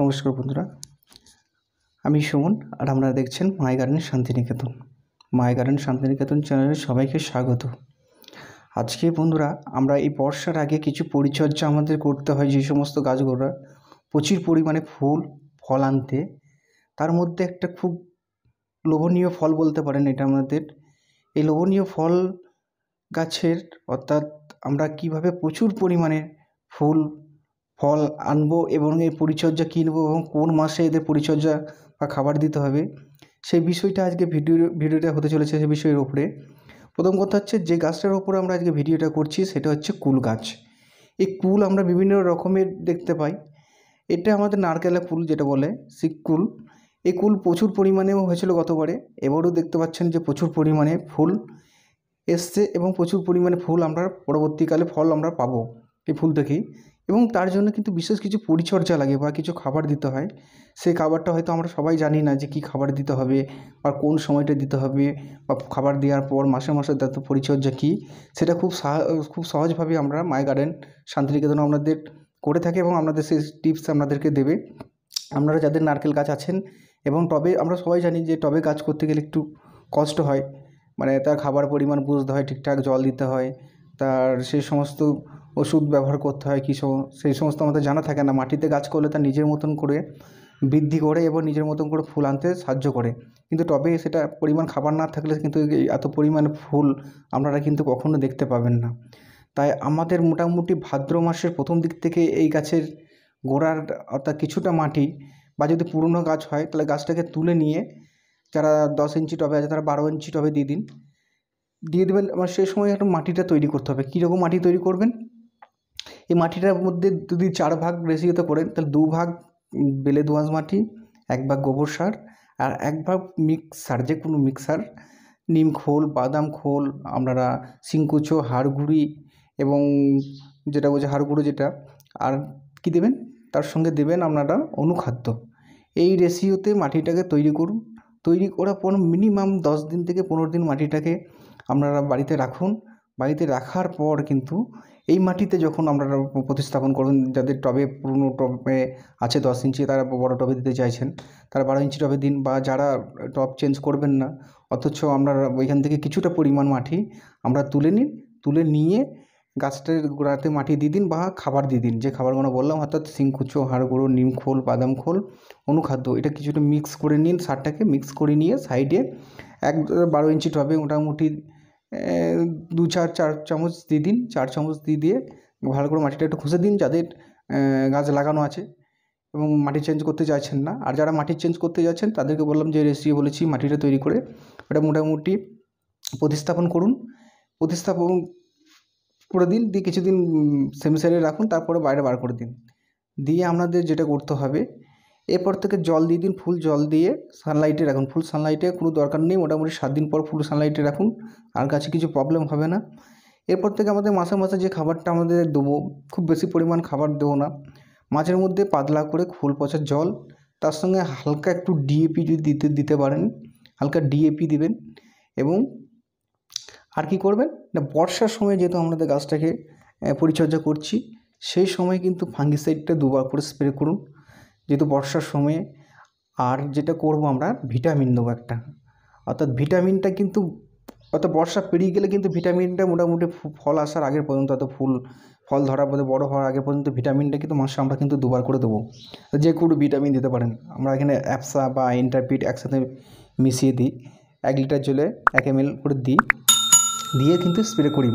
নমস্কার বন্ধুরা আমি সুমন আর আপনারা দেখছেন my garden Shantiniketan my garden Shantiniketan চ্যানেলে সবাইকে স্বাগত আজকে বন্ধুরা আমরা এই বর্ষার আগে কিছু পরিচর্যা আমাদের করতে হয় যে সমস্ত গাছগুলোর প্রচুর পরিমাণে ফুল ফল আনতে তার মধ্যে একটা খুব লোভনীয় ফল বলতে পারেন এটা আমাদের এই লোভনীয় ফল গাছের অর্থাৎ আমরা কিভাবে প্রচুর পরিমাণে ফুল ফল আনবো এবং এর পরিচর্যা কিনবো এবং কোন মাসে এদের পরিচর্যা বা খাবার দিতে হবে সেই বিষয়টা আজকে ভিডিও ভিডিওটা হতে চলেছে সেই বিষয়ের ওপরে প্রথম কথা হচ্ছে যে গাছটার ওপরে আমরা আজকে ভিডিওটা করছি সেটা হচ্ছে কুল গাছ এই কুল আমরা বিভিন্ন রকমের দেখতে পাই এটা আমাদের নারকেলা কুল যেটা বলে শিক কুল এই কুল প্রচুর পরিমাণেও হয়েছিল গতবারে এবারও দেখতে পাচ্ছেন যে প্রচুর পরিমাণে ফুল এসছে এবং প্রচুর পরিমাণে ফুল আমরা পরবর্তীকালে ফল আমরা পাবো এই ফুল থেকেই এবং তার জন্য কিন্তু বিশেষ কিছু পরিচর্যা লাগে বা কিছু খাবার দিতে হয় সেই খাবারটা হয়তো আমরা সবাই জানি না যে কি খাবার দিতে হবে বা কোন সময়টা দিতে হবে বা খাবার দেওয়ার পর মাসে মাসে তার পরিচর্যা কী সেটা খুব খুব সহজভাবে আমরা মাই গার্ডেন শান্তিনিকেতন আমাদের করে থাকে এবং আমাদের সেই টিপস আপনাদেরকে দেবে আপনারা যাদের নারকেল গাছ আছেন এবং টবে আমরা সবাই জানি যে টবে কাজ করতে গেলে একটু কষ্ট হয় মানে তার খাবার পরিমাণ বুঝতে হয় ঠিকঠাক জল দিতে হয় তার সেই সমস্ত ওষুধ ব্যবহার করতে হয় কী সেই সমস্ত আমাদের জানা থাকে না মাটিতে গাছ করলে তা নিজের মতন করে বৃদ্ধি করে এবং নিজের মতন করে ফুল আনতে সাহায্য করে কিন্তু টবে সেটা পরিমাণ খাবার না থাকলে কিন্তু এত পরিমাণে ফুল আপনারা কিন্তু কখনো দেখতে পাবেন না তাই আমাদের মোটামুটি ভাদ্র মাসের প্রথম দিক থেকে এই গাছের গোড়ার অর্থাৎ কিছুটা মাটি বা যদি পুরনো গাছ হয় তাহলে গাছটাকে তুলে নিয়ে যারা দশ ইঞ্চি টবে আছে তারা বারো ইঞ্চি টবে দিয়ে দিন দিয়ে দেবেন আবার মানে সেই সময় একটা মাটিটা তৈরি করতে হবে কীরকম মাটি তৈরি করবেন এই মাটিটার মধ্যে যদি চার ভাগ রেসিওতে করেন তাহলে দু ভাগ বেলে দোআঁশ মাটি এক ভাগ গোবর সার আর এক ভাগ মিক্সার যে কোনো মিক্সার নিম খোল বাদাম খোল আপনারা শিংকুচো হাড়গুড়ি এবং যেটা বলছে হাড়গুড়ো যেটা আর কি দেবেন তার সঙ্গে দেবেন আপনারা অনুখাদ্য এই রেশিওতে মাটিটাকে তৈরি করুন তৈরি করার পর মিনিমাম দশ দিন থেকে পনেরো দিন মাটিটাকে আপনারা বাড়িতে রাখুন বাড়িতে রাখার পর কিন্তু এই মাটিতে যখন আমরা প্রতিস্থাপন করুন যাদের টবে পুরনো টবে আছে দশ ইঞ্চি তারা বড় টবে দিতে চাইছেন তারা বারো ইঞ্চি টবে দিন বা যারা টব চেঞ্জ করবেন না অথচ আমরা ওইখান থেকে কিছুটা পরিমাণ মাটি আমরা তুলে নিন তুলে নিয়ে গাছটার গোড়াতে মাটি দিয়ে দিন বা খাবার দিয়ে দিন যে খাবারগুলো বললাম অর্থাৎ সিংকুচো হাড় গুঁড়ো নিম খোল বাদাম খোল অনুখাদ্য এটা কিছুটা মিক্স করে নিন সারটাকে মিক্স করে নিয়ে সাইডে এক বারো ইঞ্চি টবে মোটামুটি দু চার চার চামচ দিয়ে দিন চার চামচ দিয়ে দিয়ে ভালো করে মাটিটা একটু খুঁজে দিন যাদের গাছ লাগানো আছে এবং মাটি চেঞ্জ করতে চাইছেন না আর যারা মাটি চেঞ্জ করতে যাচ্ছেন তাদেরকে বললাম যে রেসিপি বলেছি মাটিটা তৈরি করে ওটা মোটামুটি প্রতিস্থাপন করুন প্রতিস্থাপন করে দিন দিয়ে কিছুদিন সেমিসারে রাখুন তারপরে বাইরে বার করে দিন দিয়ে আপনাদের যেটা করতে হবে এরপর থেকে জল দিয়ে দিন ফুল জল দিয়ে সানলাইটে রাখুন ফুল সানলাইটে কোনো দরকার নেই মোটামুটি সাত দিন পর ফুল সানলাইটে রাখুন আর গাছে কিছু প্রবলেম হবে না এরপর থেকে আমাদের মাসে মাসে যে খাবারটা আমাদের দেবো খুব বেশি পরিমাণ খাবার দেবো না মাঝের মধ্যে পাতলা করে ফুল পচা জল তার সঙ্গে হালকা একটু ডিএপি যদি দিতে দিতে পারেন হালকা ডিএপি দিবেন এবং আর কি করবেন না বর্ষার সময় যেহেতু আমাদের গাছটাকে পরিচর্যা করছি সেই সময় কিন্তু ফাঙ্গিসাইডটা দুবার করে স্প্রে করুন যেহেতু বর্ষার সময়ে আর যেটা করব আমরা ভিটামিন দেবো একটা অর্থাৎ ভিটামিনটা কিন্তু অর্থাৎ বর্ষা পেরিয়ে গেলে কিন্তু ভিটামিনটা মোটামুটি ফল আসার আগের পর্যন্ত অত ফুল ফল ধরার পরে বড় হওয়ার আগে পর্যন্ত ভিটামিনটা কিন্তু মাসে আমরা কিন্তু দুবার করে দেবো যে কোনো ভিটামিন দিতে পারেন আমরা এখানে অ্যাপসা বা ইন্টারপিট একসাথে মিশিয়ে দিই এক লিটার জলে এক এম করে দিই দিয়ে কিন্তু স্প্রে করি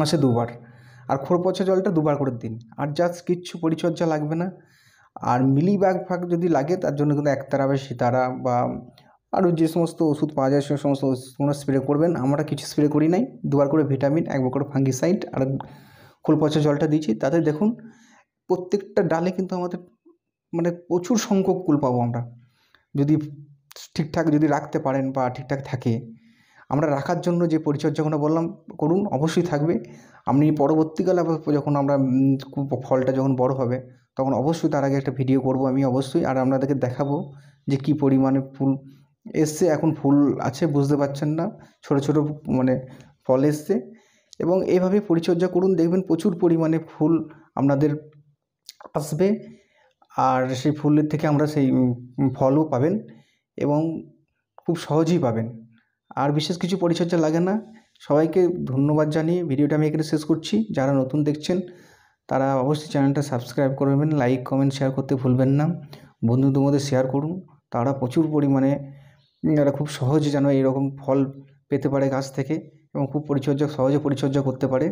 মাসে দুবার আর খোরপচা জলটা দুবার করে দিন আর জাস্ট কিচ্ছু পরিচর্যা লাগবে না আর মিলিবাগ ভাগ যদি লাগে তার জন্য কিন্তু একতারা বা সিতারা বা আরও যে সমস্ত ওষুধ পাওয়া যায় সে সমস্ত ওষুধগুলো স্প্রে করবেন আমরা কিছু স্প্রে করি নাই দুবার করে ভিটামিন একবার করে ফাঙ্গিসাইড আর খোল পচা জলটা দিয়েছি তাতে দেখুন প্রত্যেকটা ডালে কিন্তু আমাদের মানে প্রচুর সংখ্যক কুল পাবো আমরা যদি ঠিকঠাক যদি রাখতে পারেন বা ঠিকঠাক থাকে আমরা রাখার জন্য যে পরিচর্যাগুলো বললাম করুন অবশ্যই থাকবে আপনি পরবর্তীকালে যখন আমরা ফলটা যখন বড় হবে তখন অবশ্যই তার আগে একটা ভিডিও করব আমি অবশ্যই আর আপনাদেরকে দেখাবো যে কি পরিমাণে ফুল এসছে এখন ফুল আছে বুঝতে পারছেন না ছোট ছোট মানে ফল এসছে এবং এইভাবে পরিচর্যা করুন দেখবেন প্রচুর পরিমাণে ফুল আপনাদের আসবে আর সেই ফুলের থেকে আমরা সেই ফলও পাবেন এবং খুব সহজেই পাবেন আর বিশেষ কিছু পরিচর্যা লাগে না সবাইকে ধন্যবাদ জানিয়ে ভিডিওটা আমি এখানে শেষ করছি যারা নতুন দেখছেন তারা অবশ্যই চ্যানেলটা সাবস্ক্রাইব করবেন লাইক কমেন্ট শেয়ার করতে ভুলবেন না বন্ধুদের মধ্যে শেয়ার করুন তারা প্রচুর পরিমাণে এরা খুব সহজে যেন এরকম ফল পেতে পারে গাছ থেকে এবং খুব পরিচর্যা সহজে পরিচর্যা করতে পারে